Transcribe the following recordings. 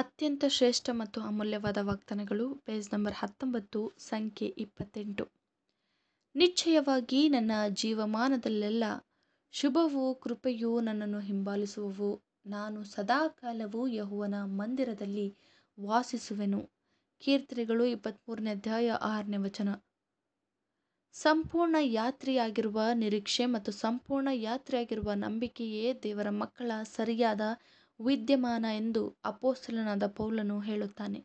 ಅತ್ಯಂತ ಶ್ರೇಷ್ಠ ಮತ್ತು ಅಮೂಲ್ಯವಾದ ವಾಗ್ದಾನಗಳು ಪೇಜ್ ನಂಬರ್ ಹತ್ತೊಂಬತ್ತು ಸಂಖ್ಯೆ ಇಪ್ಪತ್ತೆಂಟು ನಿಶ್ಚಯವಾಗಿ ನನ್ನ ಜೀವಮಾನದಲ್ಲೆಲ್ಲ ಶುಭವೂ ಕೃಪೆಯೂ ನನ್ನನ್ನು ಹಿಂಬಾಲಿಸುವವು ನಾನು ಸದಾಕಾಲವೂ ಯಹುವನ ಮಂದಿರದಲ್ಲಿ ವಾಸಿಸುವೆನು ಕೀರ್ತನೆಗಳು ಇಪ್ಪತ್ತ್ಮೂರನೇ ಅಧ್ಯಾಯ ಆರನೇ ವಚನ ಸಂಪೂರ್ಣ ಯಾತ್ರೆಯಾಗಿರುವ ನಿರೀಕ್ಷೆ ಮತ್ತು ಸಂಪೂರ್ಣ ಯಾತ್ರೆಯಾಗಿರುವ ನಂಬಿಕೆಯೇ ದೇವರ ಮಕ್ಕಳ ಸರಿಯಾದ ವಿದ್ಯಮಾನ ಎಂದು ಅಪೋಸ್ತಲನಾದ ಪೌಲನು ಹೇಳುತ್ತಾನೆ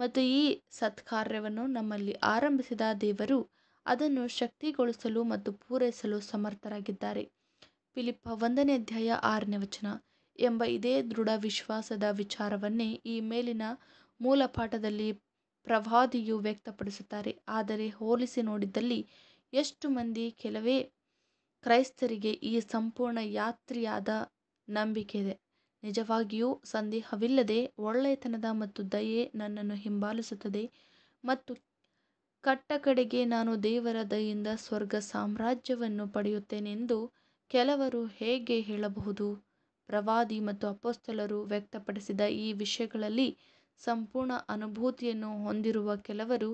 ಮತ್ತು ಈ ಸತ್ಕಾರ್ಯವನ್ನು ನಮ್ಮಲ್ಲಿ ಆರಂಭಿಸಿದ ದೇವರು ಅದನ್ನು ಶಕ್ತಿಗೊಳಿಸಲು ಮತ್ತು ಪೂರೈಸಲು ಸಮರ್ಥರಾಗಿದ್ದಾರೆ ಫಿಲಿಪ್ಪ ಒಂದನೇ ಅಧ್ಯಾಯ ಆರನೇ ವಚನ ಎಂಬ ಇದೇ ದೃಢ ವಿಶ್ವಾಸದ ವಿಚಾರವನ್ನೇ ಈ ಮೇಲಿನ ಮೂಲ ಪಾಠದಲ್ಲಿ ಪ್ರವಾದಿಯು ವ್ಯಕ್ತಪಡಿಸುತ್ತಾರೆ ಆದರೆ ಹೋಲಿಸಿ ನೋಡಿದ್ದಲ್ಲಿ ಎಷ್ಟು ಮಂದಿ ಕೆಲವೇ ಕ್ರೈಸ್ತರಿಗೆ ಈ ಸಂಪೂರ್ಣ ಯಾತ್ರೆಯಾದ ನಂಬಿಕೆ ಇದೆ ನಿಜವಾಗಿಯೂ ಸಂದೇಹವಿಲ್ಲದೆ ಒಳ್ಳೆಯತನದ ಮತ್ತು ದಯೆ ನನ್ನನ್ನು ಹಿಂಬಾಲಿಸುತ್ತದೆ ಮತ್ತು ಕಡೆಗೆ ನಾನು ದೇವರ ದಯೆಯಿಂದ ಸ್ವರ್ಗ ಸಾಮ್ರಾಜ್ಯವನ್ನು ಪಡೆಯುತ್ತೇನೆಂದು ಕೆಲವರು ಹೇಗೆ ಹೇಳಬಹುದು ಪ್ರವಾದಿ ಮತ್ತು ಅಪೊಸ್ತಲರು ವ್ಯಕ್ತಪಡಿಸಿದ ಈ ವಿಷಯಗಳಲ್ಲಿ ಸಂಪೂರ್ಣ ಅನುಭೂತಿಯನ್ನು ಹೊಂದಿರುವ ಕೆಲವರು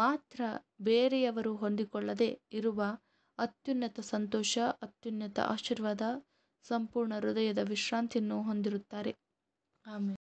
ಮಾತ್ರ ಬೇರೆಯವರು ಹೊಂದಿಕೊಳ್ಳದೆ ಇರುವ ಅತ್ಯುನ್ನತ ಸಂತೋಷ ಅತ್ಯುನ್ನತ ಆಶೀರ್ವಾದ ಸಂಪೂರ್ಣ ಹೃದಯದ ವಿಶ್ರಾಂತಿಯನ್ನು ಹೊಂದಿರುತ್ತಾರೆ ಆಮೇಲೆ